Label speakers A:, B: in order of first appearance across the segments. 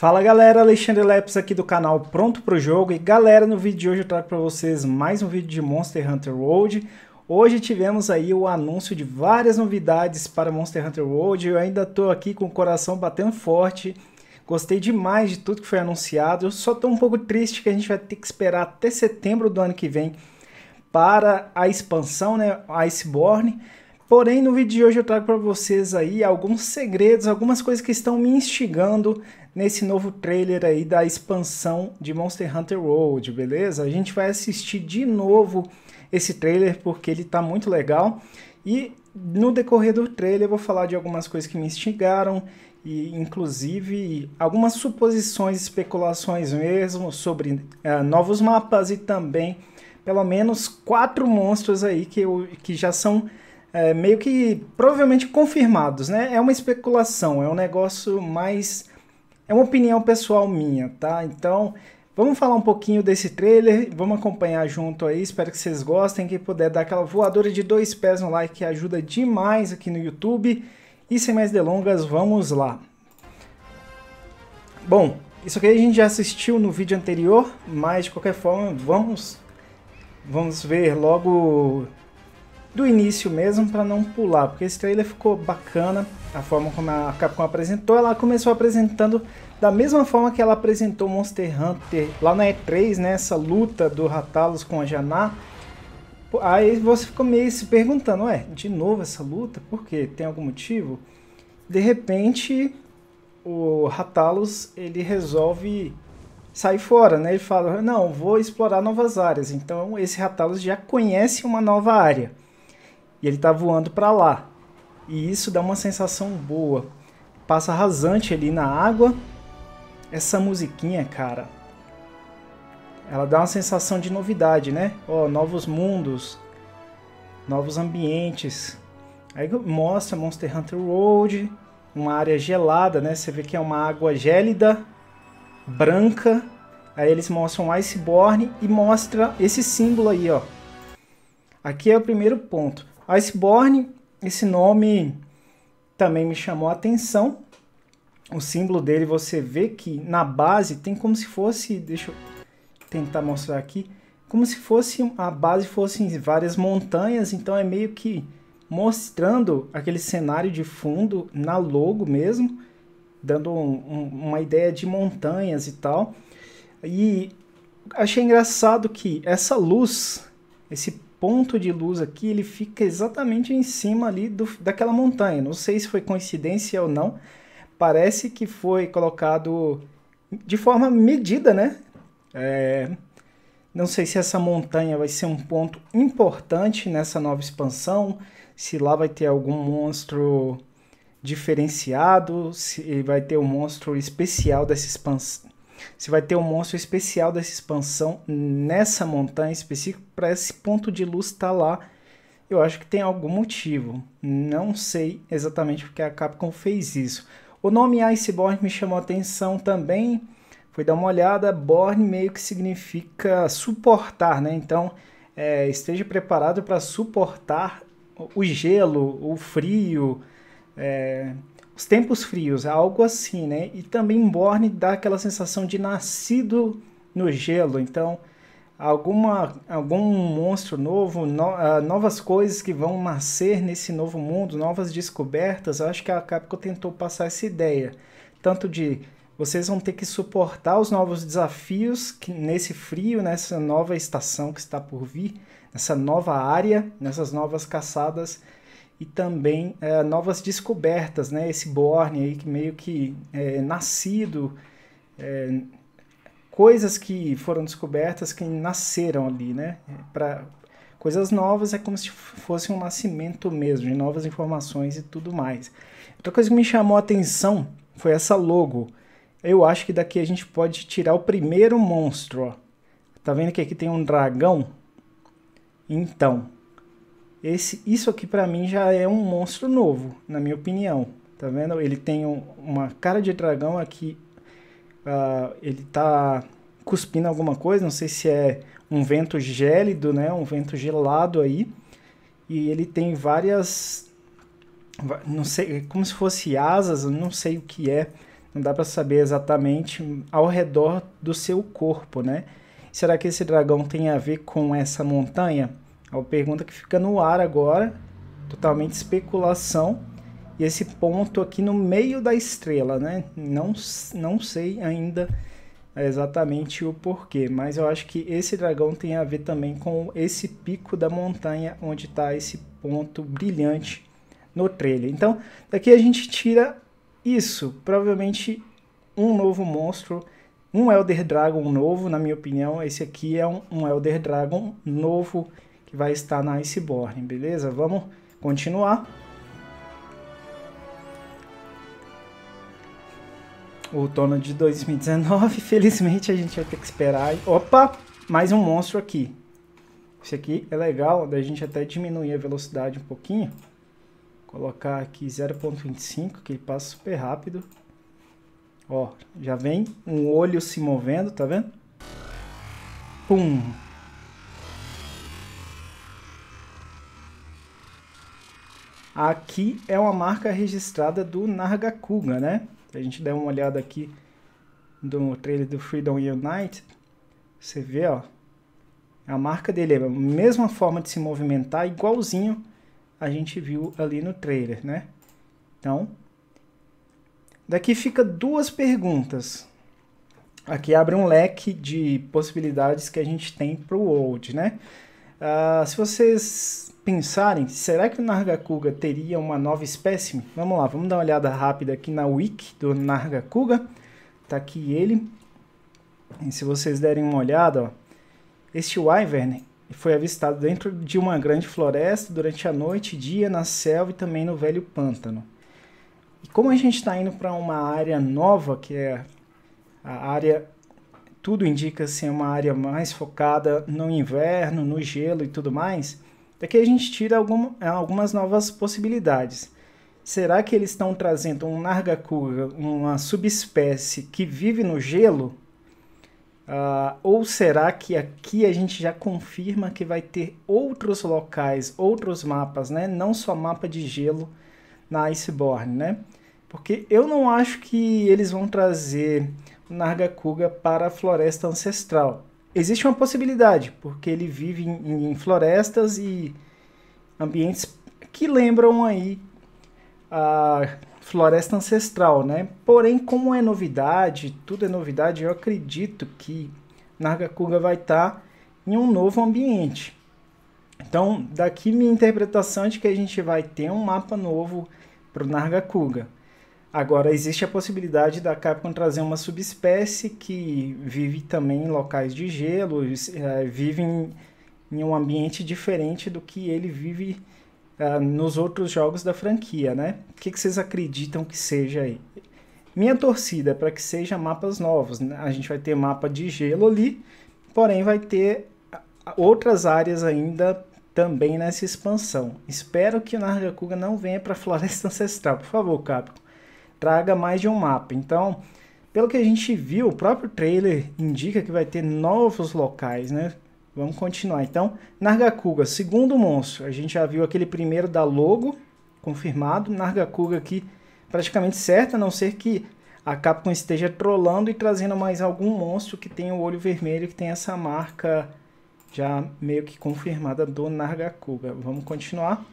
A: Fala galera, Alexandre Leps aqui do canal Pronto Pro Jogo e galera, no vídeo de hoje eu trago para vocês mais um vídeo de Monster Hunter World. Hoje tivemos aí o anúncio de várias novidades para Monster Hunter World, eu ainda estou aqui com o coração batendo forte, gostei demais de tudo que foi anunciado, eu só estou um pouco triste que a gente vai ter que esperar até setembro do ano que vem para a expansão, né, Iceborne, Porém, no vídeo de hoje eu trago para vocês aí alguns segredos, algumas coisas que estão me instigando nesse novo trailer aí da expansão de Monster Hunter World, beleza? A gente vai assistir de novo esse trailer porque ele tá muito legal e no decorrer do trailer eu vou falar de algumas coisas que me instigaram e inclusive algumas suposições, especulações mesmo sobre uh, novos mapas e também pelo menos quatro monstros aí que, eu, que já são é, meio que provavelmente confirmados, né? É uma especulação, é um negócio mais. É uma opinião pessoal minha, tá? Então, vamos falar um pouquinho desse trailer, vamos acompanhar junto aí. Espero que vocês gostem. Quem puder dar aquela voadora de dois pés no like, que ajuda demais aqui no YouTube. E sem mais delongas, vamos lá. Bom, isso aqui a gente já assistiu no vídeo anterior, mas de qualquer forma, vamos, vamos ver logo do início mesmo para não pular, porque esse trailer ficou bacana, a forma como a Capcom apresentou, ela começou apresentando da mesma forma que ela apresentou Monster Hunter lá na E3, né, essa luta do Ratalos com a Janá. Aí você ficou meio se perguntando, ué, de novo essa luta? Por quê? Tem algum motivo? De repente, o Ratalos, ele resolve sair fora, né? Ele fala, não, vou explorar novas áreas. Então esse Ratalos já conhece uma nova área e ele está voando para lá. E isso dá uma sensação boa. Passa rasante ali na água. Essa musiquinha, cara, ela dá uma sensação de novidade, né? Ó, oh, novos mundos, novos ambientes. Aí mostra Monster Hunter World, uma área gelada, né? Você vê que é uma água gélida, branca. Aí eles mostram Iceborne e mostra esse símbolo aí, ó. Aqui é o primeiro ponto. Iceborne, esse nome também me chamou a atenção. O símbolo dele você vê que na base tem como se fosse, deixa eu tentar mostrar aqui, como se fosse a base fossem várias montanhas, então é meio que mostrando aquele cenário de fundo na logo mesmo, dando um, um, uma ideia de montanhas e tal. E achei engraçado que essa luz, esse ponto de luz aqui, ele fica exatamente em cima ali do, daquela montanha. Não sei se foi coincidência ou não. Parece que foi colocado de forma medida, né? É, não sei se essa montanha vai ser um ponto importante nessa nova expansão, se lá vai ter algum monstro diferenciado, se vai ter um monstro especial dessa expansão, você vai ter um monstro especial dessa expansão nessa montanha específica para esse ponto de luz estar tá lá. Eu acho que tem algum motivo. Não sei exatamente porque a Capcom fez isso. O nome Iceborne me chamou a atenção também. Fui dar uma olhada. Borne meio que significa suportar, né? Então é, esteja preparado para suportar o gelo, o frio. É, os tempos frios, algo assim, né? E também Borne dá aquela sensação de nascido no gelo. Então, alguma, algum monstro novo, no, uh, novas coisas que vão nascer nesse novo mundo, novas descobertas. Eu acho que a Capcom tentou passar essa ideia, tanto de vocês vão ter que suportar os novos desafios que, nesse frio, nessa nova estação que está por vir, nessa nova área, nessas novas caçadas e também é, novas descobertas, né? Esse Borne aí que meio que é, nascido, é, coisas que foram descobertas que nasceram ali, né? Para coisas novas é como se fosse um nascimento mesmo de novas informações e tudo mais. Outra coisa que me chamou a atenção foi essa logo. Eu acho que daqui a gente pode tirar o primeiro monstro. Ó. Tá vendo que aqui tem um dragão? Então, esse, isso aqui para mim já é um monstro novo, na minha opinião. Tá vendo? Ele tem um, uma cara de dragão aqui. Uh, ele tá cuspindo alguma coisa, não sei se é um vento gélido, né? Um vento gelado aí. E ele tem várias não sei, é como se fosse asas, não sei o que é, não dá para saber exatamente ao redor do seu corpo, né? Será que esse dragão tem a ver com essa montanha? É uma pergunta que fica no ar agora, totalmente especulação. E esse ponto aqui no meio da estrela, né? Não, não sei ainda exatamente o porquê, mas eu acho que esse dragão tem a ver também com esse pico da montanha onde está esse ponto brilhante no trailer. Então, daqui a gente tira isso, provavelmente um novo monstro, um Elder Dragon novo, na minha opinião. Esse aqui é um, um Elder Dragon novo que vai estar na Iceborne, beleza? Vamos continuar. Outono de 2019, felizmente a gente vai ter que esperar. Opa, mais um monstro aqui. Esse aqui é legal, da gente até diminuir a velocidade um pouquinho. Colocar aqui 0.25, que ele passa super rápido. Ó, já vem um olho se movendo, tá vendo? Pum! Aqui é uma marca registrada do Nargacuga, né? Se a gente der uma olhada aqui do trailer do Freedom Unite, você vê, ó, a marca dele é a mesma forma de se movimentar, igualzinho a gente viu ali no trailer, né? Então, daqui fica duas perguntas. Aqui abre um leque de possibilidades que a gente tem para o Old, né? Uh, se vocês pensarem, será que o Nargacuga teria uma nova espécime? Vamos lá, vamos dar uma olhada rápida aqui na wiki do Nargacuga. Tá aqui ele. E se vocês derem uma olhada, ó, este wyvern foi avistado dentro de uma grande floresta durante a noite dia, na selva e também no velho pântano. E como a gente está indo para uma área nova, que é a área tudo indica ser assim, uma área mais focada no inverno, no gelo e tudo mais, Daqui é a gente tira algum, é, algumas novas possibilidades. Será que eles estão trazendo um nargacuga, uma subespécie que vive no gelo? Uh, ou será que aqui a gente já confirma que vai ter outros locais, outros mapas, né? Não só mapa de gelo na Iceborne, né? Porque eu não acho que eles vão trazer o Nargacuga para a Floresta Ancestral existe uma possibilidade, porque ele vive em, em florestas e ambientes que lembram aí a floresta ancestral, né? Porém, como é novidade, tudo é novidade, eu acredito que Nargacuga vai estar tá em um novo ambiente. Então, daqui minha interpretação é de que a gente vai ter um mapa novo para o Nargacuga. Agora, existe a possibilidade da Capcom trazer uma subespécie que vive também em locais de gelo, é, vive em, em um ambiente diferente do que ele vive uh, nos outros jogos da franquia, né? O que, que vocês acreditam que seja aí? Minha torcida é para que seja mapas novos. Né? A gente vai ter mapa de gelo ali, porém vai ter outras áreas ainda também nessa expansão. Espero que o Kuga não venha para a Floresta Ancestral. Por favor, Capcom traga mais de um mapa. Então, pelo que a gente viu, o próprio trailer indica que vai ter novos locais, né? Vamos continuar. Então, Nargacuga, segundo monstro. A gente já viu aquele primeiro da Logo, confirmado. Nargacuga aqui praticamente certa, a não ser que a Capcom esteja trollando e trazendo mais algum monstro que tenha o olho vermelho, que tem essa marca já meio que confirmada do Nargacuga. Vamos continuar.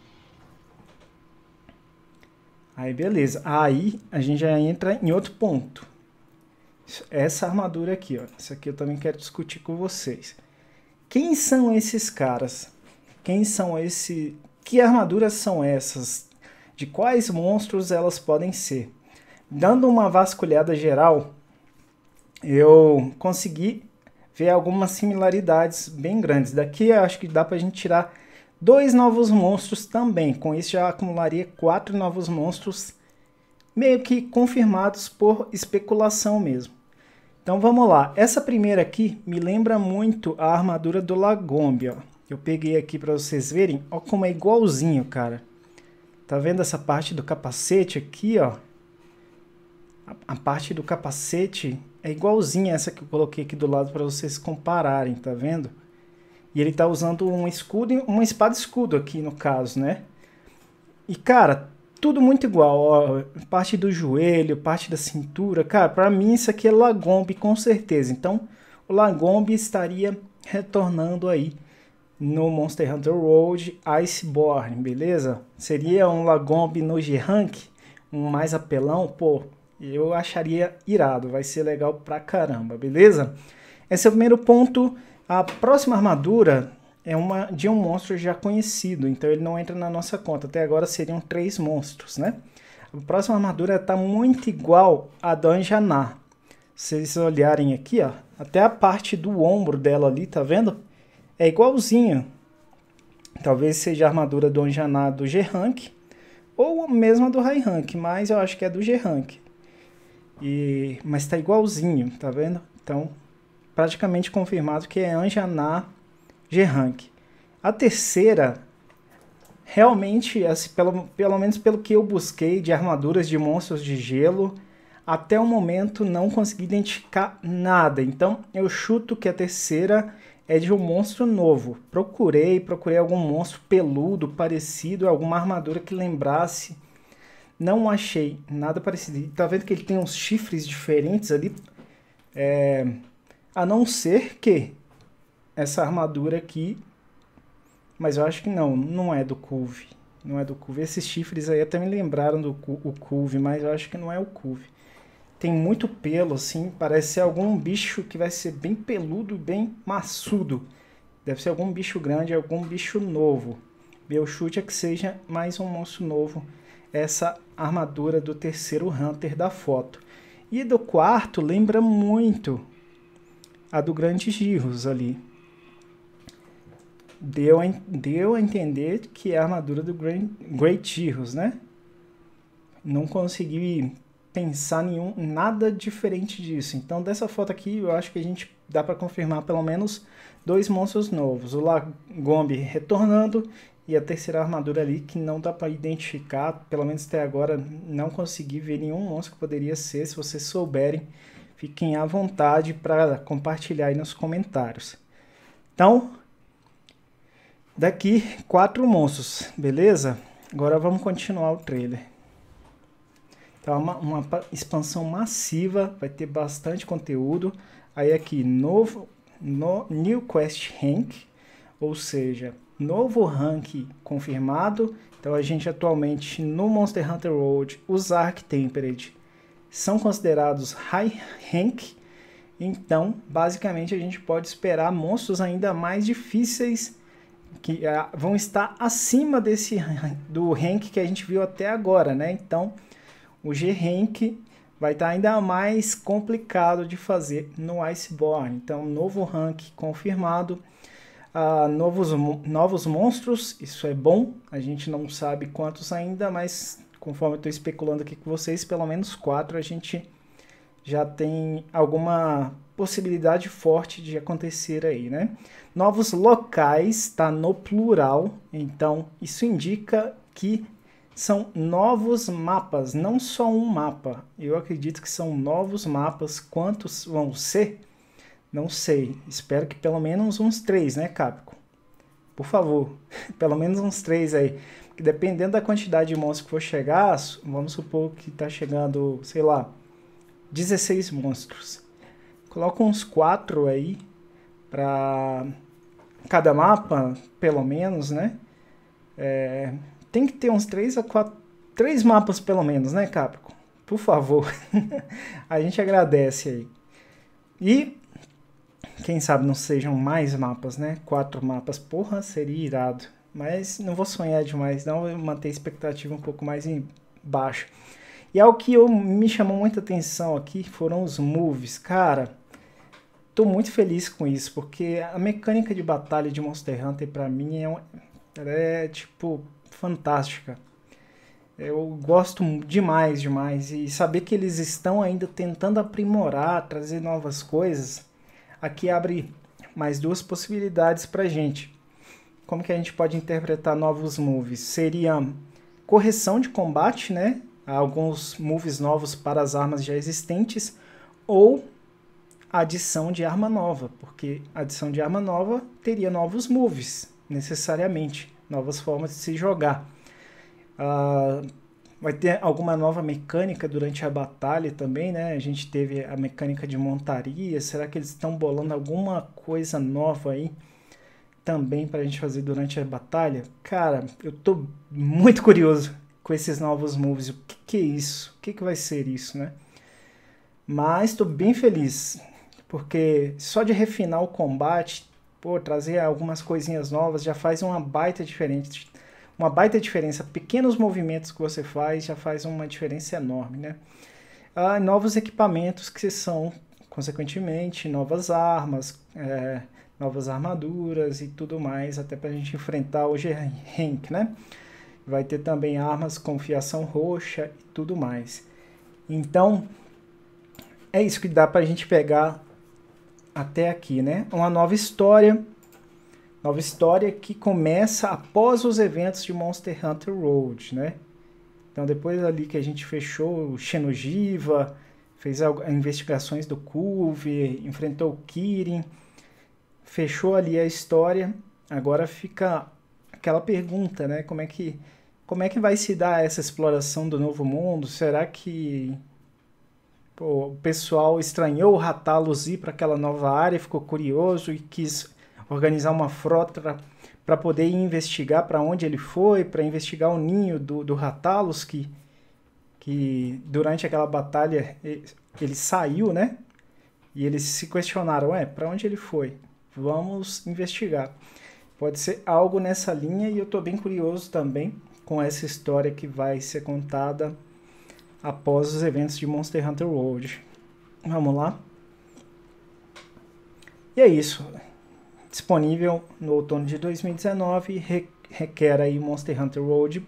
A: Aí beleza. Aí a gente já entra em outro ponto. Essa armadura aqui, ó. Isso aqui eu também quero discutir com vocês. Quem são esses caras? Quem são esse? Que armaduras são essas? De quais monstros elas podem ser? Dando uma vasculhada geral, eu consegui ver algumas similaridades bem grandes. Daqui eu acho que dá pra gente tirar dois novos monstros também. Com isso já acumularia quatro novos monstros meio que confirmados por especulação mesmo. Então vamos lá. Essa primeira aqui me lembra muito a armadura do Lagombi, ó. Eu peguei aqui para vocês verem, ó como é igualzinho, cara. Tá vendo essa parte do capacete aqui, ó? A, a parte do capacete é igualzinha essa que eu coloquei aqui do lado para vocês compararem, tá vendo? E ele tá usando um escudo, uma espada escudo aqui no caso, né? E cara, tudo muito igual, ó, parte do joelho, parte da cintura. Cara, para mim isso aqui é Lagombe com certeza. Então, o Lagombe estaria retornando aí no Monster Hunter World Iceborne, beleza? Seria um Lagombe no G-Rank, um mais apelão, pô, eu acharia irado, vai ser legal pra caramba, beleza? Esse é o primeiro ponto. A próxima armadura é uma de um monstro já conhecido, então ele não entra na nossa conta. Até agora seriam três monstros, né? A próxima armadura está muito igual à do Anjaná. Se vocês olharem aqui, ó, até a parte do ombro dela ali, tá vendo? É igualzinha. Talvez seja a armadura do Anjaná do G-Rank, ou mesmo a do High Rank, mas eu acho que é do G-Rank. E... Mas tá igualzinho, tá vendo? Então, praticamente confirmado que é Anjana Rank. A terceira, realmente, assim, pelo, pelo menos pelo que eu busquei de armaduras de monstros de gelo, até o momento não consegui identificar nada. Então eu chuto que a terceira é de um monstro novo. Procurei, procurei algum monstro peludo, parecido, alguma armadura que lembrasse. Não achei nada parecido. E tá vendo que ele tem uns chifres diferentes ali? É, a não ser que essa armadura aqui... Mas eu acho que não, não é do Cuve, Não é do Cuve. Esses chifres aí até me lembraram do Cuve, mas eu acho que não é o Cuve. Tem muito pelo, assim. Parece ser algum bicho que vai ser bem peludo, bem maçudo. Deve ser algum bicho grande, algum bicho novo. Meu chute é que seja mais um monstro novo. Essa armadura do terceiro Hunter da foto. E do quarto lembra muito a do grande Girros ali. Deu a, deu a entender que é a armadura do Grand, Great Girros, né? Não consegui pensar nenhum, nada diferente disso. Então, dessa foto aqui, eu acho que a gente dá para confirmar pelo menos dois monstros novos. O Lagombe retornando e a terceira armadura ali que não dá para identificar, pelo menos até agora não consegui ver nenhum monstro que poderia ser. Se vocês souberem, Fiquem à vontade para compartilhar aí nos comentários. Então, daqui quatro monstros, beleza? Agora vamos continuar o trailer. Então, uma, uma expansão massiva, vai ter bastante conteúdo. Aí aqui, novo, no, New Quest Rank, ou seja, novo rank confirmado. Então a gente atualmente no Monster Hunter World, os Ark Temperate são considerados high rank, então basicamente a gente pode esperar monstros ainda mais difíceis que eh, vão estar acima desse do rank que a gente viu até agora, né? Então o G-Rank vai estar ainda mais complicado de fazer no Iceborne. Então, novo rank confirmado, uh, novos, novos monstros, isso é bom, a gente não sabe quantos ainda, mas conforme eu estou especulando aqui com vocês, pelo menos quatro a gente já tem alguma possibilidade forte de acontecer aí, né? Novos locais está no plural, então isso indica que são novos mapas, não só um mapa. Eu acredito que são novos mapas. Quantos vão ser? Não sei. Espero que pelo menos uns três, né, Capcom? Por favor, pelo menos uns três aí. Porque dependendo da quantidade de monstros que for chegar, vamos supor que tá chegando, sei lá, 16 monstros. Coloca uns quatro aí para cada mapa, pelo menos, né? É, tem que ter uns três a quatro três mapas pelo menos, né, Capcom? Por favor. a gente agradece aí. E quem sabe não sejam mais mapas, né? Quatro mapas, porra, seria irado. Mas não vou sonhar demais, não. Vou manter a expectativa um pouco mais em baixo. E ao que eu, me chamou muita atenção aqui foram os moves. Cara, tô muito feliz com isso, porque a mecânica de batalha de Monster Hunter para mim é, um, é tipo fantástica. Eu gosto demais, demais. E saber que eles estão ainda tentando aprimorar, trazer novas coisas, aqui abre mais duas possibilidades para a gente. Como que a gente pode interpretar novos moves? Seria correção de combate, né? Alguns moves novos para as armas já existentes, ou adição de arma nova, porque adição de arma nova teria novos moves, necessariamente, novas formas de se jogar. Uh, Vai ter alguma nova mecânica durante a batalha também, né? A gente teve a mecânica de montaria. Será que eles estão bolando alguma coisa nova aí também para a gente fazer durante a batalha? Cara, eu tô muito curioso com esses novos moves. O que, que é isso? O que, que vai ser isso, né? Mas tô bem feliz, porque só de refinar o combate, pô, trazer algumas coisinhas novas já faz uma baita diferença uma baita diferença. Pequenos movimentos que você faz já faz uma diferença enorme, né? Ah, novos equipamentos que são, consequentemente, novas armas, é, novas armaduras e tudo mais, até para a gente enfrentar o G-Rank, né? Vai ter também armas com fiação roxa e tudo mais. Então, é isso que dá para a gente pegar até aqui, né? Uma nova história, Nova história que começa após os eventos de Monster Hunter Road, né? Então depois ali que a gente fechou o Xenogiva, fez as investigações do Culve, enfrentou o Kirin, fechou ali a história. Agora fica aquela pergunta, né? Como é que como é que vai se dar essa exploração do novo mundo? Será que pô, o pessoal estranhou o Ratalos ir para aquela nova área, ficou curioso e quis organizar uma frota para poder investigar para onde ele foi, para investigar o ninho do, do Ratalos, que, que durante aquela batalha ele, saiu, né? E eles se questionaram, é, para onde ele foi? Vamos investigar. Pode ser algo nessa linha e eu estou bem curioso também com essa história que vai ser contada após os eventos de Monster Hunter World. Vamos lá? E é isso disponível no outono de 2019, re requer aí Monster Hunter World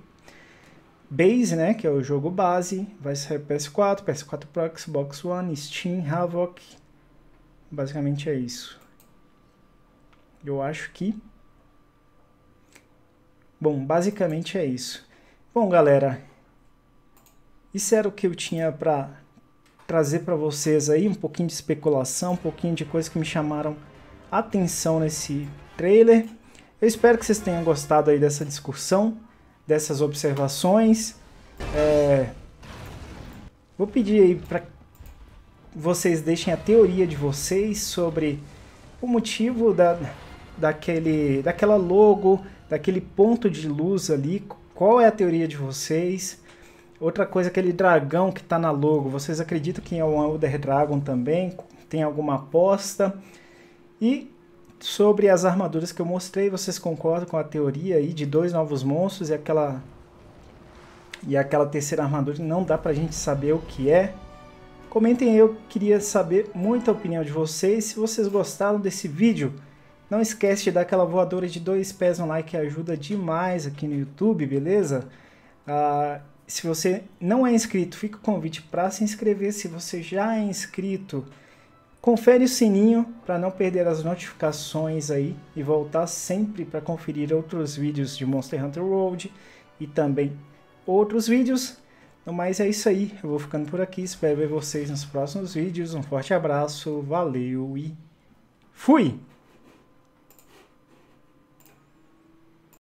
A: Base, né, que é o jogo base, vai sair PS4, PS4 Pro, Xbox One, Steam, Havoc. Basicamente é isso. Eu acho que Bom, basicamente é isso. Bom, galera, isso era o que eu tinha para trazer para vocês aí, um pouquinho de especulação, um pouquinho de coisas que me chamaram atenção nesse trailer. Eu espero que vocês tenham gostado aí dessa discussão, dessas observações. É... Vou pedir aí para vocês deixem a teoria de vocês sobre o motivo da, daquele, daquela logo, daquele ponto de luz ali. Qual é a teoria de vocês? Outra coisa, aquele dragão que está na logo. Vocês acreditam que é um Elder Dragon também? Tem alguma aposta? E sobre as armaduras que eu mostrei, vocês concordam com a teoria aí de dois novos monstros e aquela e aquela terceira armadura que não dá pra gente saber o que é? Comentem, eu queria saber muita opinião de vocês. Se vocês gostaram desse vídeo, não esquece de dar aquela voadora de dois pés no like, ajuda demais aqui no YouTube, beleza? Ah, se você não é inscrito, fica o convite para se inscrever. Se você já é inscrito, Confere o sininho para não perder as notificações aí e voltar sempre para conferir outros vídeos de Monster Hunter World e também outros vídeos. No mais é isso aí, eu vou ficando por aqui, espero ver vocês nos próximos vídeos. Um forte abraço, valeu e fui!